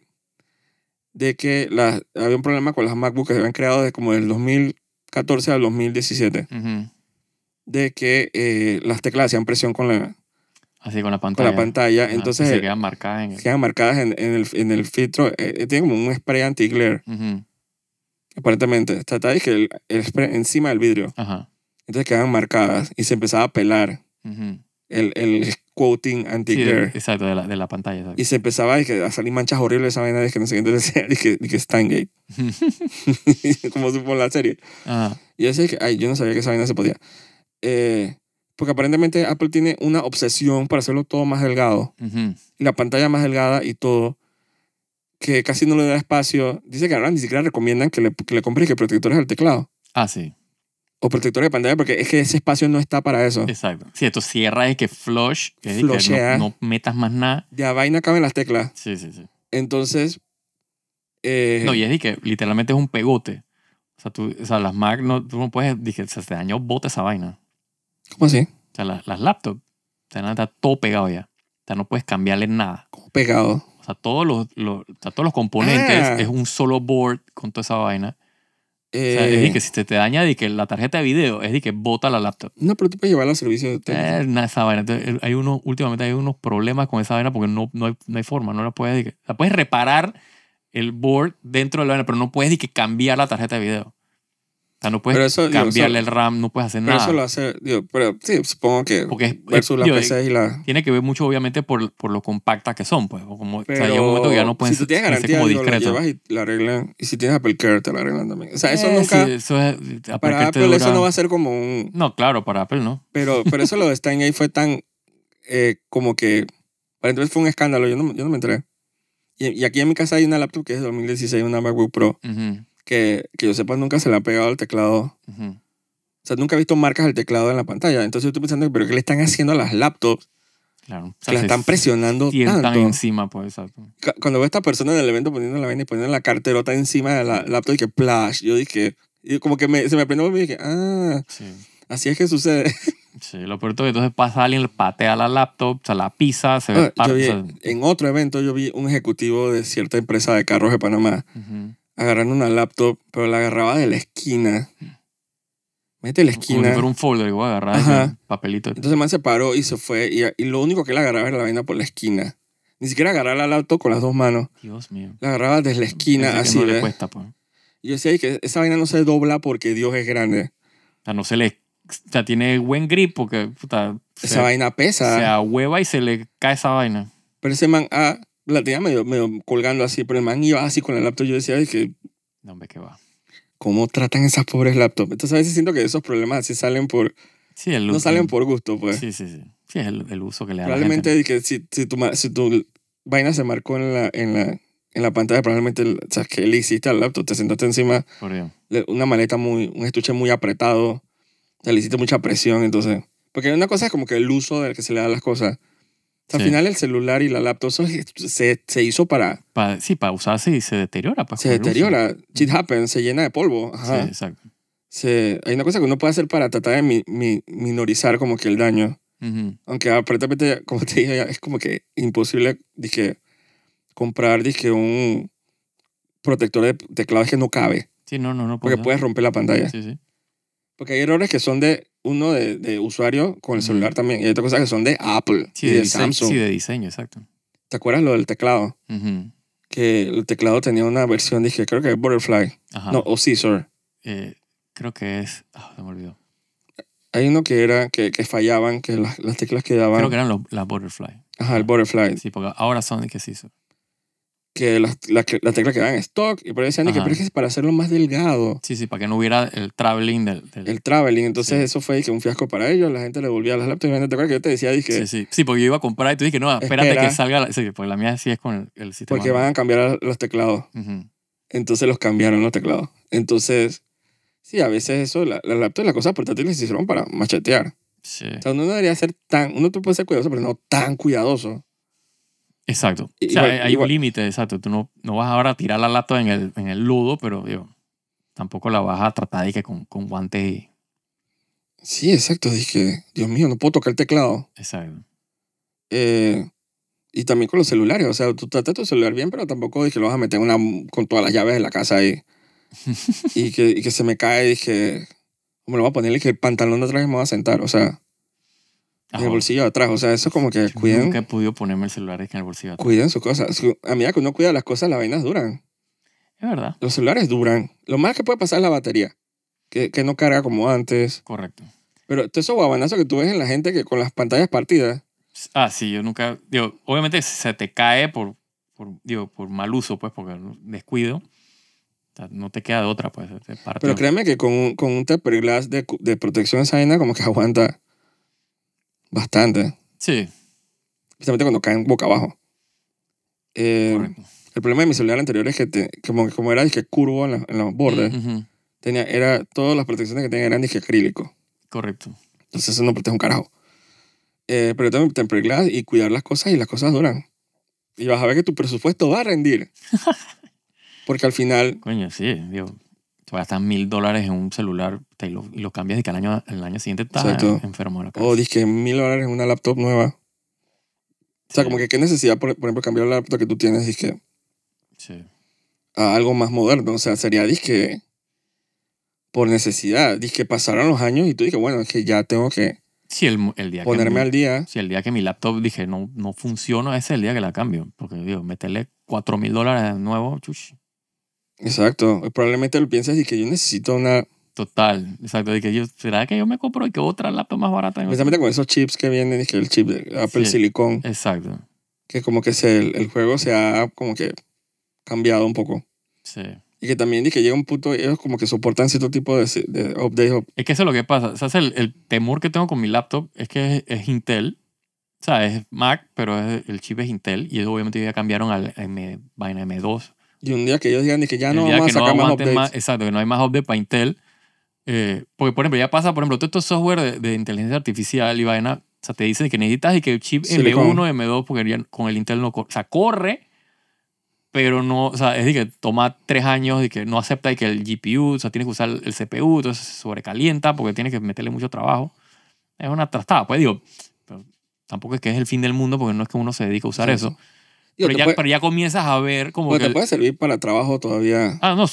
De que había un problema con las MacBooks que se habían creado desde como del 2014 al 2017. De que eh, las teclas hacían presión con la, Así con la pantalla. Con la pantalla. Entonces. se quedan marcadas en el... en, el, en el, filtro. Eh, eh, tiene como un spray anti-glare. Aparentemente. Está, que el, spray encima del vidrio. Ajá. Entonces quedan marcadas y se empezaba a pelar uh el, quoting anti-glare. Sí, exacto, de la, de la pantalla. Y se empezaba a, a salir manchas horribles esa vaina de que no sé qué. Entonces Y que, está que Stangate. como supo la serie. Ajá. Y yo que, ay, yo no sabía que esa vaina se podía. Eh, porque aparentemente Apple tiene una obsesión para hacerlo todo más delgado. la pantalla más delgada y todo, que casi no le da espacio. Dice que ahora ni siquiera recomiendan que le, que compres que protectores al teclado. Ah, sí. O protectores de pantalla, porque es que ese espacio no está para eso. Exacto. Si esto cierra que flush, que, no, metas más nada. Ya vaina caben las teclas. Sí, sí, sí. Entonces. Eh, no, y es que literalmente es un pegote. O sea, tú, las Mac, no, tú puedes, dije, se dañó, este bota esa vaina. ¿Cómo así? O sea, las, laptops, está todo pegado ya. O sea, no puedes cambiarle nada. ¿Cómo pegado? O sea, todos los, todos los componentes ah. es un solo board con toda esa vaina. o sea, es decir eh. que si te, te daña de que la tarjeta de video, es de que bota la laptop. No, pero tú puedes llevarla al servicio de eh, esa vaina. hay últimamente hay unos problemas con esa vaina porque no, no, hay, forma, no la puedes, la puedes reparar el board dentro de la vaina, pero no puedes de que cambiar la tarjeta de video. O sea, no puedes cambiarle el RAM, no puedes hacer pero nada. Eso lo hace, digo, pero sí, supongo que Porque es, versus y la... Tiene que ver mucho, obviamente, por, por lo compactas que son, pues. Como, o sea, hay un momento que ya no puedes si tú tienes garantía, como discreto. y la arreglan. Y si tienes Apple Care, te la arreglan también. O sea, eso eh, nunca... eso para Apple eso no va a ser como un... No, claro, para Apple no. Pero, pero eso lo de Stein ahí fue tan eh, como que... Para entonces fue un escándalo, yo no, yo no me enteré. Y, y, aquí en mi casa hay una laptop que es de 2016, una MacBook Pro. Uh que, que yo sepa nunca se le ha pegado al teclado. O sea, nunca he visto marcas del teclado en la pantalla. Entonces yo estoy pensando, ¿pero qué le están haciendo a las laptops? Claro. la están presionando tanto. encima, pues, Cuando veo a esta persona en el evento poniendo la vaina y poniendo la carterota encima de la laptop y que plash, yo dije, como que se me prendió y dije, ah, así es que sucede. Sí, lo peor es que entonces pasa alguien, patea la laptop, o sea, la pisa, se ve... Ah, en otro evento yo vi un ejecutivo de cierta empresa de carros de Panamá agarrando una laptop, pero la agarraba de la esquina. Mete la esquina. Como un folder, igual agarrar ese papelito. Entonces el man se paró y se fue. Y, lo único que él agarraba era la vaina por la esquina. Ni siquiera agarraba la laptop con las dos manos. Dios mío. La agarraba desde la esquina, así. no le cuesta, pues. Y yo decía que esa vaina no se dobla porque Dios es grande. O sea, no se le. O sea, tiene buen grip porque. Puta, esa vaina pesa. sea, hueva y se le cae esa vaina. Pero ese man A ah, la tenía medio, colgando así, pero el man iba así con el laptop. Yo decía, es que. No, va. ¿Cómo tratan esas pobres laptops? Entonces a veces siento que esos problemas así salen por. Sí, el No salen por gusto, pues. Sí, sí, sí. Sí, es el, uso que le dan. la gente. que si, si, tu, si tu vaina se marcó en la, en la, en la pantalla, probablemente o que le hiciste al laptop, te sentaste encima. de Una maleta muy. Un estuche muy apretado. te le hiciste mucha presión, entonces. Porque una cosa es como que el uso del que se le da a las cosas al final el celular y la laptop se, hizo para... sí, para usarse y se deteriora. Pues, se deteriora. Shit happens, se llena de polvo. Sí, exacto. hay una cosa que uno puede hacer para tratar de minorizar como que el daño. Aunque aparentemente, como te dije, es como que imposible dije, comprar dije, un protector de teclado que no cabe. Sí, no, no, no. Porque puedes romper la pantalla. Sí, sí. Porque hay errores que son de uno de, usuario con el celular también. Y hay otras cosas que son de Apple sí, y de, Samsung. Sí, de diseño, exacto. ¿Te acuerdas lo del teclado? Que el teclado tenía una versión, dije, creo que es Butterfly. No, o Scissor. Eh, creo que es... Ah, me olvidó. Hay uno que era que, fallaban, que las, las teclas quedaban... Creo que eran los, las Butterfly. Ajá, el Butterfly. Sí, porque ahora son de que Scissor que las la, la teclas quedaban en stock y por ahí decían que, pero es que para hacerlo más delgado. Sí, sí, para que no hubiera el traveling del... El traveling, entonces eso fue que un fiasco para ellos, la gente le volvía a las laptops y te acuerdas que yo te decía, dije... Sí, sí, sí, porque yo iba a comprar y tú dije, no, espérate que salga, la... Sí, porque la mía sí es con el, sistema. Porque van a cambiar los teclados. Entonces los cambiaron los teclados. Entonces, sí, a veces eso, las la laptops y las cosas portátiles se hicieron para machetear. Sí. O sea, uno debería ser tan, uno puede ser cuidadoso, pero no tan cuidadoso. Exacto. O sea, hay un límite, exacto. Tú no, no vas ahora a tirar la lata en el, en el ludo, pero digo, tampoco la vas a tratar de que con, con guantes y... Sí, exacto. Dije, Dios mío, no puedo tocar el teclado. Exacto. Eh, y también con los celulares. O sea, tú tratas tu celular bien, pero tampoco dije, lo vas a meter una, con todas las llaves de la casa ahí. y, que, y que se me cae. Dije, me lo voy a poner? que el pantalón de atrás me va a sentar. O sea, en el bolsillo de atrás. O sea, eso como que Yo cuiden. Nunca he podido ponerme el celular en el bolsillo de atrás. Cuiden sus cosas. A medida que uno cuida las cosas, las vainas duran. Es verdad. Los celulares duran. Lo más que puede pasar es la batería, que, que no carga como antes. Correcto. Pero todo eso guabanazo que tú ves en la gente que con las pantallas partidas. Ah, sí, yo nunca. Digo, obviamente se te cae por, por, digo, por mal uso, pues, porque descuido. no te queda de otra, pues. Pero créeme que con, con un glass de, de protección esa vaina, como que aguanta. Bastante. Sí. Justamente cuando caen boca abajo. Eh, el problema de mi celular anterior es que, como, como era disque curvo en, en los bordes, tenía, era, todas las protecciones que tenía eran de acrílico. Correcto. Entonces eso no protege un carajo. Eh, pero yo tengo temper glass y cuidar las cosas y las cosas duran. Y vas a ver que tu presupuesto va a rendir. Porque al final... Coño, sí, dios te gastar mil dólares en un celular y lo cambias y que al año, el año siguiente estás enfermo de la oh, casa. O disque mil dólares en una laptop nueva. O sea, como que qué necesidad, por, ejemplo, cambiar la laptop que tú tienes, dije. Sí. A algo más moderno. O sea, sería, disque por necesidad. que pasaron los años y tú dije, bueno, es que ya tengo que si el, día ponerme al día. Si el día que mi laptop dije, no, no funciona, ese es el día que la cambio. Porque digo, meterle cuatro mil dólares de nuevo, chuch. Exacto. probablemente lo piensas y que yo necesito una... Total, exacto. De que yo, ¿Será que yo me compro y que otra laptop más barata? Precisamente con esos chips que vienen, y que el chip de Apple Silicon. Exacto. Que como que se, el, juego se ha como que cambiado un poco. Sí. Y que también y que llega un punto, ellos como que soportan cierto tipo de, de Es que eso es lo que pasa. O sea, el, temor que tengo con mi laptop es que es, Intel. O sea, es Mac, pero es, el chip es Intel. Y ellos obviamente ya cambiaron al M, vaina M2 y un día que ellos digan que ya no vamos a sacar no más updates. exacto, que no hay más updates para Intel. Eh, porque, por ejemplo, ya pasa, por ejemplo, todo este software de, inteligencia artificial y vaina, o sea, te dicen que necesitas y que el chip M1, M2, porque con el Intel no corre. O sea, corre, pero no, o sea, es decir, que toma tres años y que no acepta y que el GPU, o sea, tiene que usar el CPU, entonces se sobrecalienta porque tiene que meterle mucho trabajo. Es una trastada, pues digo, tampoco es que es el fin del mundo porque no es que uno se dedique a usar eso pero, ya, ya, comienzas a ver como que... Te puede servir para trabajo todavía. Ah, no,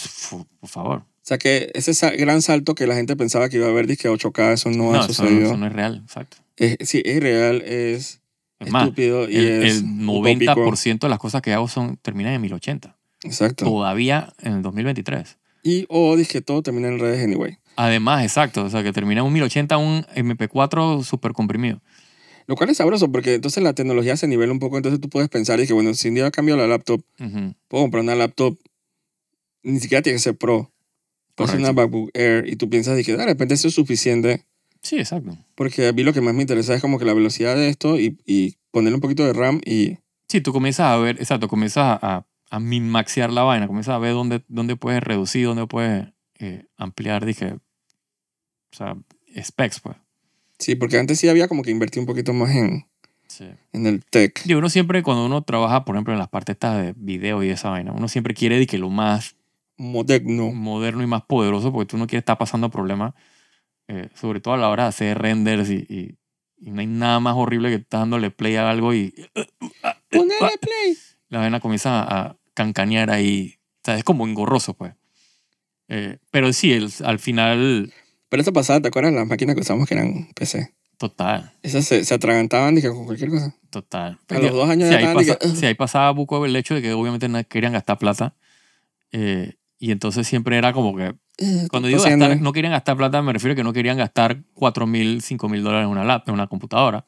por favor. O sea que ese gran salto que la gente pensaba que iba a haber, disque 8K, eso no, ha sucedido. no, no es real, exacto. Es, sí, es real, es, estúpido y el, es El 90% de las cosas que hago son, terminan en 1080. Exacto. Todavía en el 2023. Y o disque todo termina en redes anyway. Además, exacto. O sea que termina en un 1080, un MP4 super comprimido. Lo cual es sabroso porque entonces la tecnología se nivela un poco, entonces tú puedes pensar y que, bueno, si un día cambio la laptop, puedo comprar una laptop, ni siquiera tiene que ser pro. Puedes una MacBook Air y tú piensas y que de repente eso es suficiente. Sí, exacto. Porque a mí lo que más me interesa es como que la velocidad de esto y, y ponerle un poquito de RAM y... Sí, tú comienzas a ver, exacto, comienzas a, a minmaxear la vaina, comienzas a ver dónde, dónde puedes reducir, dónde puedes eh, ampliar, dije, o sea, specs, pues. Sí, porque antes sí había como que invertir un poquito más en, en el tech. Y uno siempre, cuando uno trabaja, por ejemplo, en las partes estas de video y esa vaina, uno siempre quiere de que lo más moderno. moderno y más poderoso, porque tú no quieres estar pasando problemas, eh, sobre todo a la hora de hacer renders y, no hay nada más horrible que estás dándole play a algo y... play! La vaina comienza a cancanear ahí. O sea, es como engorroso, pues. Eh, pero sí, al final... Pero eso pasaba, ¿te acuerdas? Las máquinas que usamos que eran PC. Total. Esas se, se atragantaban dije, con cualquier cosa. Total. a los dos años si hay Si ahí pasaba buco el hecho de que obviamente no querían gastar plata. Eh, y entonces siempre era como que... Eh, cuando digo eh? no querían gastar plata, me refiero a que no querían gastar 4 mil, 5 mil dólares en una, laptop en una computadora.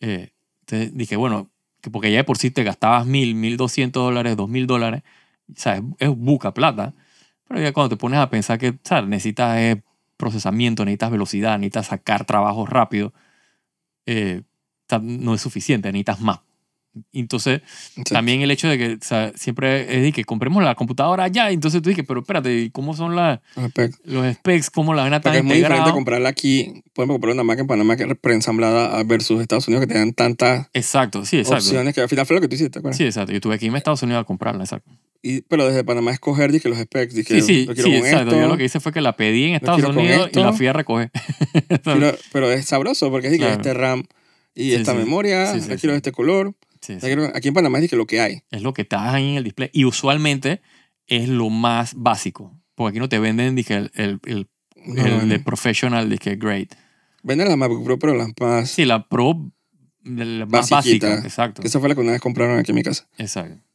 entonces dije, bueno, que porque ya de por sí te gastabas mil, mil doscientos dólares, dos mil dólares, o sea, es, es, buca plata. Pero ya cuando te pones a pensar que, o sea, necesitas procesamiento, necesitas velocidad, necesitas sacar trabajo rápido, eh, no es suficiente, necesitas más. Entonces, también el hecho de que siempre es de que compremos la computadora ya, entonces tú dices, pero espérate, ¿cómo son los specs? ¿Cómo la van a tener? Es muy diferente comprarla aquí, podemos comprar una máquina en Panamá que es preensamblada versus Estados Unidos que tengan tantas exacto, sí, exacto. opciones que al final fue lo que tú hiciste, ¿te acuerdas? Sí, exacto, yo tuve que irme a Estados Unidos a comprarla, exacto pero desde Panamá escoger, dije los specs. Dije, sí, sí, lo sí, yo lo que hice fue que la pedí en Estados Unidos y la fui a recoger. pero es sabroso porque dije este RAM y esta memoria, la quiero de este color. aquí en Panamá dije lo que hay. Es lo que está ahí en el display. Y usualmente es lo más básico. Porque aquí no te venden, dije, el, el, el, de professional, dije, great. Venden las MacBook Pro, pero las más... Sí, la Pro, la más básica, exacto. Esa fue la que una vez compraron aquí en mi casa. Exacto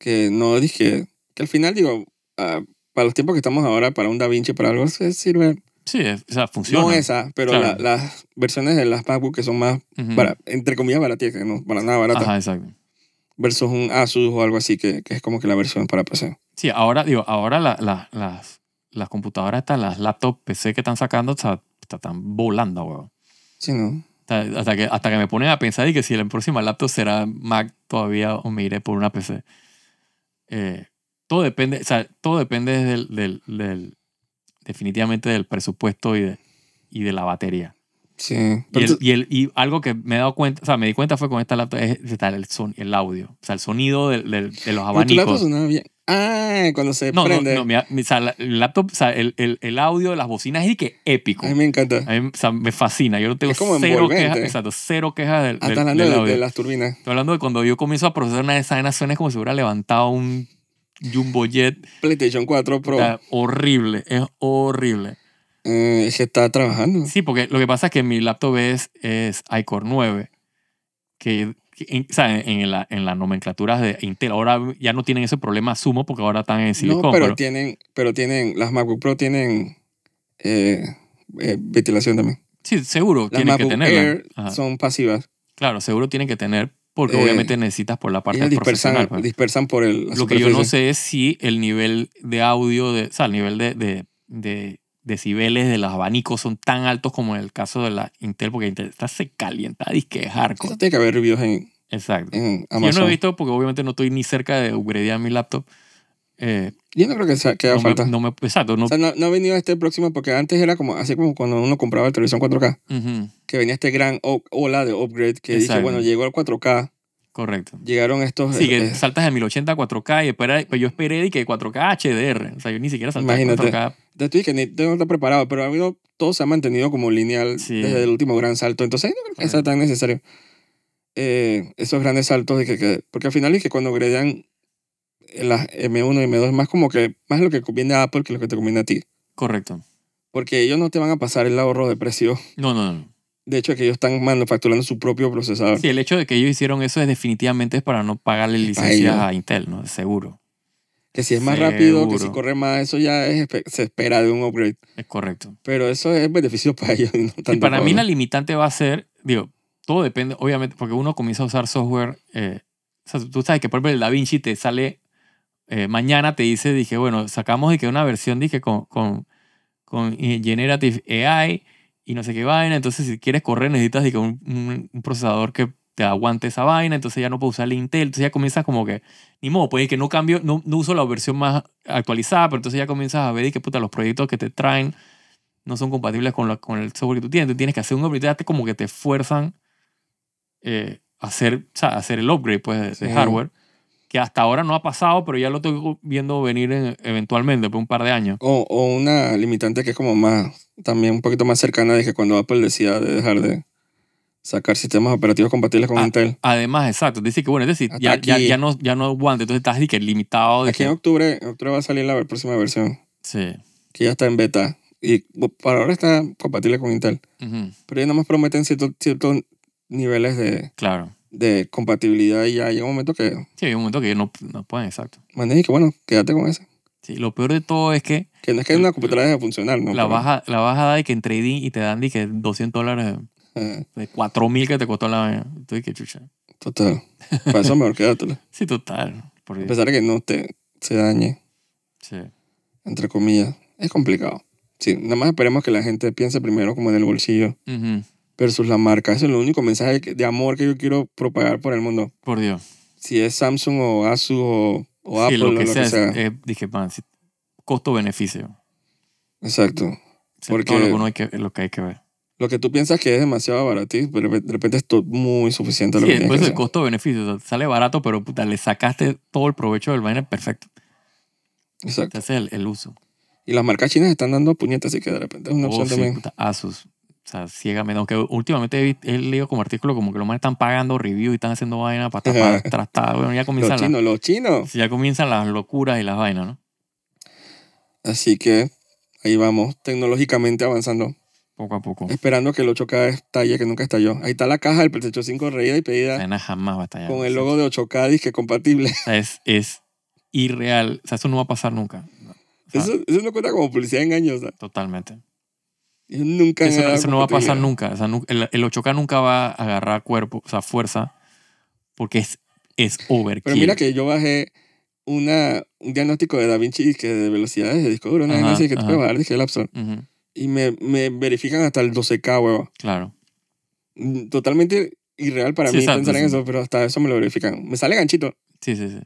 que no dije, que al final digo, ah, para los tiempos que estamos ahora, para un Da Vinci, para algo, se sirve. Sí, esa funciona. No esa, ah, pero las versiones de las MacBook que son más, para, entre comillas, baratas, que no para nada baratas. Ajá, exacto. Versus un Asus o algo así, que, que, es como que la versión para PC. Sí, ahora, digo, ahora las, las computadoras estas, las laptops PC que están sacando, están, volando, weón. Sí, ¿no? Hasta, que, hasta que me ponen a pensar y que si la próxima laptop será Mac todavía o me iré por una PC. Eh, todo depende, o sea, todo depende del, definitivamente del presupuesto y de, y de la batería. Sí. Y, el, y, algo que me he dado cuenta, o sea, me di cuenta fue con esta laptop, es, el, son, el audio, o sea, el sonido de los abanicos. Tu bien. Ah, cuando se prende. No, no, mi, el laptop, el, audio de las bocinas es que épico. A mí me encanta. A mí, me fascina. Yo no tengo cero quejas, exacto, cero quejas del, ah, del, De, las turbinas. Estoy hablando de cuando yo comienzo a procesar una de esas suena como si hubiera levantado un Jumbo Jet. PlayStation 4 Pro. horrible, es horrible. Eh, se está trabajando. Sí, porque lo que pasa es que mi laptop es, es iCore 9, que en, la, en las nomenclaturas de Intel. Ahora ya no tienen ese problema sumo porque ahora están en silicon. pero, tienen, pero tienen, las MacBook Pro tienen eh, eh, ventilación también. Sí, seguro tienen que tener. son pasivas. Claro, seguro tienen que tener porque eh, obviamente necesitas por la parte dispersan, profesional. Pues. Dispersan por el. Lo que yo no sé es si el nivel de audio, de, o sea, el nivel de, de decibeles de los abanicos son tan altos como en el caso de la Intel, porque Intel está se calienta, disque es eso tiene que haber en, Exacto. Amazon. Yo no he visto porque obviamente no estoy ni cerca de upgradear mi laptop. Eh, yo no creo que, sea, que falta. no me, exacto. No, no, ha venido este próximo porque antes era como así como cuando uno compraba el televisión 4K, que venía este gran ola de upgrade que dije, bueno, llegó al 4K Correcto. Llegaron estos. Sí, que eh, saltas de 1080 a 4K y espera, pues yo esperé y que 4K HDR. O sea, yo ni siquiera salté 4K. Te estoy que ni está preparado, pero ha habido, todo se ha mantenido como lineal desde el último gran salto. Entonces, no creo que sea tan necesario. Eh, esos grandes saltos de que, Porque al final es que cuando agregan las M1 y M2 más como que. Más lo que conviene a Apple que lo que te conviene a ti. Correcto. Porque ellos no te van a pasar el ahorro de precio. No, no, no de hecho, que ellos están manufacturando su propio procesador. Sí, el hecho de que ellos hicieron eso es definitivamente es para no pagarle licencias a Intel, ¿no? Seguro. Que si es más rápido, que si corre más, eso ya se espera de un upgrade. Es correcto. Pero eso es beneficio para ellos. y para, mí la limitante va a ser, digo, todo depende, obviamente, porque uno comienza a usar software. Eh, tú sabes que por ejemplo el DaVinci te sale eh, mañana, te dice, dije, bueno, sacamos de que una versión, dije, con, con eh, Generative AI y no sé qué vaina. Entonces, si quieres correr, necesitas un, un, procesador que te aguante esa vaina. Entonces, ya no puedo usar el Intel. Entonces, ya comienzas como que, ni modo, pues que no cambio, no, uso la versión más actualizada, pero entonces ya comienzas a ver y que puta, los proyectos que te traen no son compatibles con, con el software que tú tienes. entonces tienes que hacer un upgrade, ya te, como que te fuerzan eh, a hacer, hacer el upgrade pues, de hardware que hasta ahora no ha pasado, pero ya lo estoy viendo venir eventualmente, por un par de años. O, una limitante que es como más, también un poquito más cercana, de que cuando Apple decía de dejar de sacar sistemas operativos compatibles con ah, Intel. Además, exacto. Dice que, bueno, es decir, ya, no, ya aguanta, entonces estás limitado. aquí que... en octubre, octubre va a salir la próxima versión. Sí. Que ya está en beta. Y para ahora está compatible con Intel. Pero ya no nos prometen ciertos niveles de... Claro de compatibilidad y ya llega un momento que... Sí, hay un momento que no, no pueden, exacto. Mandé y que bueno, quédate con eso Sí, lo peor de todo es que... Que no es que una computadora deje de funcionar, ¿no? La baja, la baja da que en trading y te dan y que 200 dólares de 4000 que te costó la vaina. Entonces, qué chucha. Total. Para eso mejor quédatela. sí, total. A pesar de que no te se dañe. Sí. Entre comillas. Es complicado. Sí, nada más esperemos que la gente piense primero como en el bolsillo. Uh versus la marca. ese es el único mensaje de amor que yo quiero propagar por el mundo. Por Dios. Si es Samsung o Asus o, Apple, o lo que sea. Eh, dije, man, costo-beneficio. Exacto. Porque lo que, hay que, lo que hay que ver. Lo que tú piensas que es demasiado barato, pero de repente es muy suficiente. sí, pues el costo-beneficio. sale barato, pero le sacaste todo el provecho del vaina perfecto. Exacto. Ese es el, uso. Y las marcas chinas están dando puñetas, así que de repente es una oh, opción también. Asus, o sea, ciegamente. Aunque últimamente he, leído como artículo como que los más están pagando review y están haciendo vaina para tapar, trastar. Bueno, ya comienzan los chinos, los chinos. Ya comienzan las locuras y las vainas, ¿no? Así que ahí vamos, tecnológicamente avanzando. Poco a poco. Esperando que el 8K estalle, que nunca estalló. Ahí está la caja del PlayStation 5 reída y pedida. vaina jamás va a Con el logo de 8K disque compatible. es, es irreal. O sea, eso no va a pasar nunca. eso, eso no cuenta como publicidad engañosa. Totalmente. Nunca eso, no va a pasar nunca. el, 8K nunca va a agarrar cuerpo, o sea, fuerza, porque es, es overkill. Pero mira que yo bajé una, un diagnóstico de Da Vinci que de velocidades de disco duro, que tú puedes Y me, me, verifican hasta el 12K, huevo. Claro. Mm, totalmente irreal para mí pensar en eso, pero hasta eso me lo verifican. Me sale ganchito. Sí, sí, sí.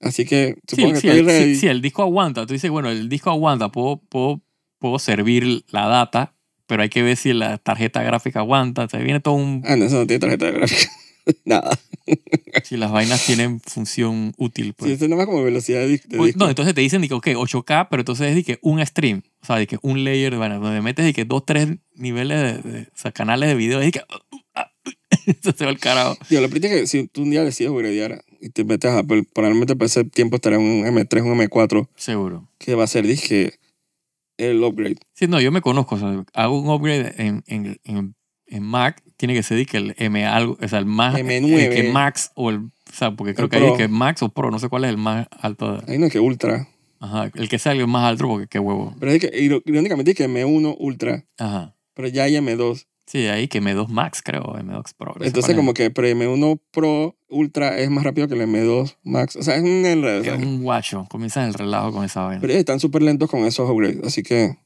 Así que supongo que estoy sí, el disco aguanta. Tú dices, bueno, el disco aguanta, puedo, puedo puedo servir la data, pero hay que ver si la tarjeta gráfica aguanta. Se viene todo un... Ah, no, eso no tiene tarjeta gráfica. Nada. si las vainas tienen función útil. Pues. Sí, eso es nomás como velocidad de, pues, No, entonces te dicen, ok, 8K, pero entonces es de que un stream, o sea, de que un layer bueno, donde metes de que dos, tres niveles de, de o sea, canales de video, es que... Eso se va el carajo. Yo, lo primero es que si tú un día decides upgradear y te metes a, probablemente para ese tiempo estará un M3, un M4. Seguro. Que va a ser, dije, el upgrade. Sí, no, yo me conozco. hago un upgrade en, en, en, en Mac, tiene que ser que el M algo, o sea, el más M9. El que Max o el. O sea, porque creo que hay que Max o Pro, no sé cuál es el más alto. Hay uno que Ultra. Ajá, el que sale el más alto porque qué huevo. Pero es que, irónicamente, es que M1 Ultra. Ajá. Pero ya hay M2. Sí, ahí que M2 Max, creo, M2 Pro. Entonces, como que, pre M1 Pro Ultra es más rápido que el M2 Max. O sea, es un, enredo. es un guacho. Comienzan el relajo con esa vaina. Pero están súper lentos con esos upgrades. Así que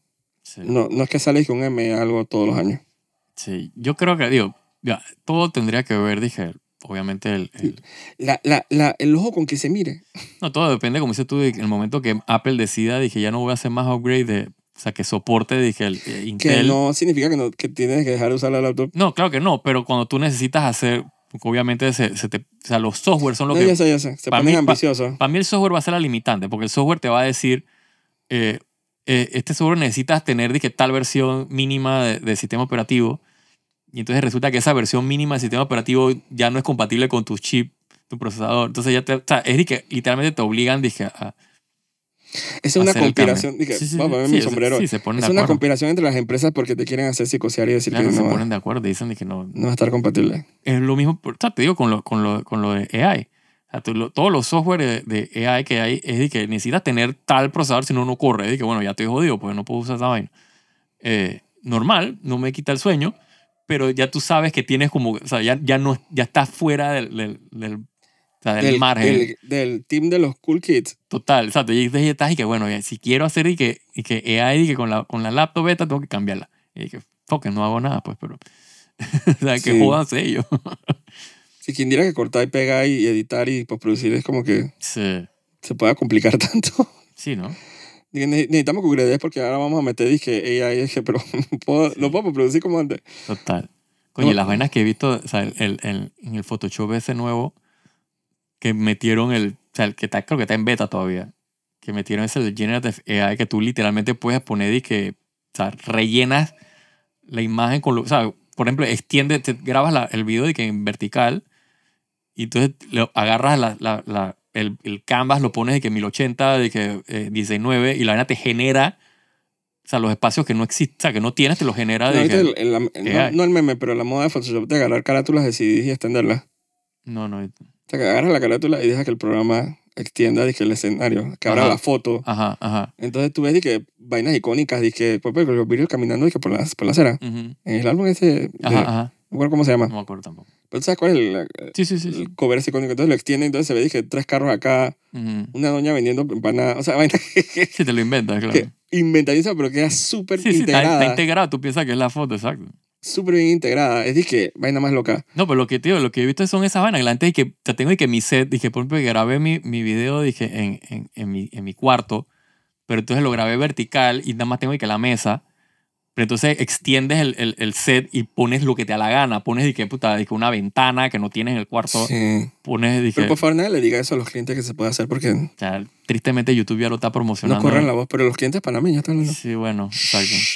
no, no es que sale un M algo todos los años. Sí, yo creo que, digo, todo tendría que ver, dije, obviamente el... el... ojo con que se mire. No, todo depende, como dices tú, en el momento que Apple decida, dije, ya no voy a hacer más upgrade de o sea, que soporte, dije, el, eh, Intel. Que no significa que, que tienes que dejar de usar la laptop. No, claro que no, pero cuando tú necesitas hacer, obviamente se, se te, o sea, los software son lo que... Ya sé, ya Se para ponen mí, ambiciosos. Para, mí el software va a ser la limitante, porque el software te va a decir, eh, eh este software necesitas tener, dije, tal versión mínima de, sistema operativo, y entonces resulta que esa versión mínima del sistema operativo ya no es compatible con tu chip, tu procesador. Entonces ya te, o sea, es que literalmente te obligan, dije, a, es una conspiración. mi es una conspiración entre las empresas porque te quieren hacer psicosear y decir que no. se ponen de acuerdo y dicen que no. No va a estar compatible. Es eh, lo mismo, o sea, te digo, con lo, con lo, con lo de AI. todos los software de, AI que hay es de que necesitas tener tal procesador si no, no corre. Es de que, bueno, ya estoy jodido, pues no puedo usar esa vaina. Eh, normal, no me quita el sueño, pero ya tú sabes que tienes como, o sea, ya, ya, no, ya estás fuera del sea, del, margen. Del, team de los cool kids. Total, exacto. Y dije, estás y que bueno, si quiero hacer y que, y que AI y que con la, con la laptop beta tengo que cambiarla. Y dije, toque, no hago nada, pues, pero. o sea, que sí. jodanse ellos. si quien diera que cortar y pegar y editar y producir es como que. Sí. Se pueda complicar tanto. Sí, ¿no? Necesitamos que porque ahora vamos a meter dije AI, dije, pero no puedo, producir como antes. Total. Oye, las vainas que he visto, o sea, el, en el Photoshop ese nuevo, que metieron el, o sea, el que está, creo que está en beta todavía, que metieron ese el Generative AI que tú literalmente puedes poner y que, o sea, rellenas la imagen con o sea, por ejemplo, extiende, te grabas el video de que en vertical y entonces lo, agarras la, la, el, el, canvas, lo pones de que 1080, de que 19 eh, y la vaina te genera o sea, los espacios que no existen, que no tienes, te los genera. No, de el, no, el meme, pero la moda de Photoshop de agarrar carátulas de CDs y extenderlas. No, no. O sea, que agarras la carátula y dejas que el programa extienda dije, el escenario, que abra la foto. Ajá, ajá. Entonces tú ves dije, vainas icónicas, dije, pues, pues los virus caminando dije, por, la, por la acera. En el álbum ese... ajá, ajá. No recuerdo cómo se llama. No me acuerdo tampoco. Pero ¿sabes cuál es el, sí, sí, sí, el cover icónico? Entonces lo extiende, entonces se ve, dije, tres carros acá, una doña vendiendo empanadas, o sea, vaina Sí, te lo inventas, claro. Inventadísimo, pero queda súper integrada. Está, está integrada, tú piensas que es la foto, exacto súper bien integrada. Es dije, vaina más loca. No, pero lo que, tío, lo que he visto son esas vainas. La gente que ya tengo y que mi set, dije, por ejemplo, grabé mi, mi video, dije, en, mi, en mi cuarto, pero entonces lo grabé vertical y nada más tengo y que la mesa. Pero entonces extiendes el, el, el, set y pones lo que te da la gana. Pones dije, puta, una ventana que no tienes en el cuarto. Sí. Pones Pero por favor, le diga eso a los clientes que se puede hacer porque. tristemente YouTube ya lo está promocionando. No corran la voz, pero los clientes ya están Sí, bueno,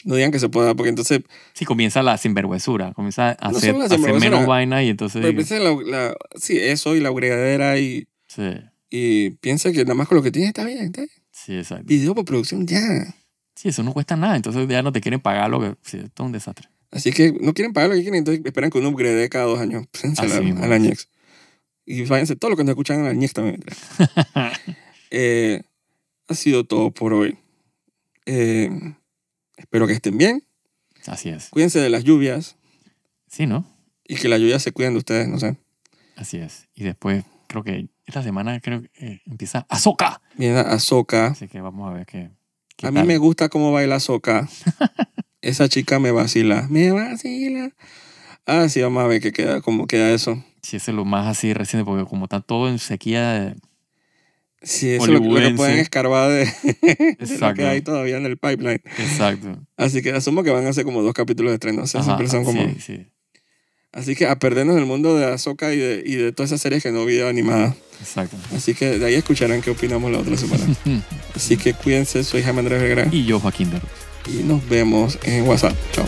No digan que se pueda, porque entonces. Sí, comienza la sinvergüenzura. Comienza a hacer, hacer, menos vaina y entonces. Pero la, sí, eso y la agregadera. y. Sí. Y piensa que nada más con lo que tienes está bien, está bien. Sí, exacto. Video por producción, ya. Sí, eso no cuesta nada. Entonces ya no te quieren pagar lo que... es todo un desastre. Así que no quieren pagar lo que quieren, entonces esperan que uno upgrade cada dos años pues, al, al Añex. Y váyanse todo lo que nos escuchan al Añex también. Eh, ha sido todo por hoy. Eh, espero que estén bien. Así es. Cuídense de las lluvias. Sí, ¿no? Y que las lluvias se cuiden de ustedes, no sé. Así es. Y después, creo que esta semana creo que eh, empieza Azoka. Viene Azoka. Así que vamos a ver qué a mí me gusta cómo baila Soca. Esa chica me vacila. Me vacila. Ah, sí, vamos a ver qué queda, cómo queda eso. Sí, eso es lo más así reciente, porque como está todo en sequía. Sí, eso es lo, pueden escarbar de, lo que hay todavía en el pipeline. Exacto. Así que asumo que van a ser como dos capítulos de estreno. O sea, siempre son como. Sí, sí. Así que a perdernos en el mundo de Azoka y de, y de todas esas series que no vi animada. Exacto. Así que de ahí escucharán qué opinamos la otra semana. Así que cuídense, soy Jaime Andrés Vergara. Y yo, Joaquín Berros. Y nos vemos en WhatsApp. Chao.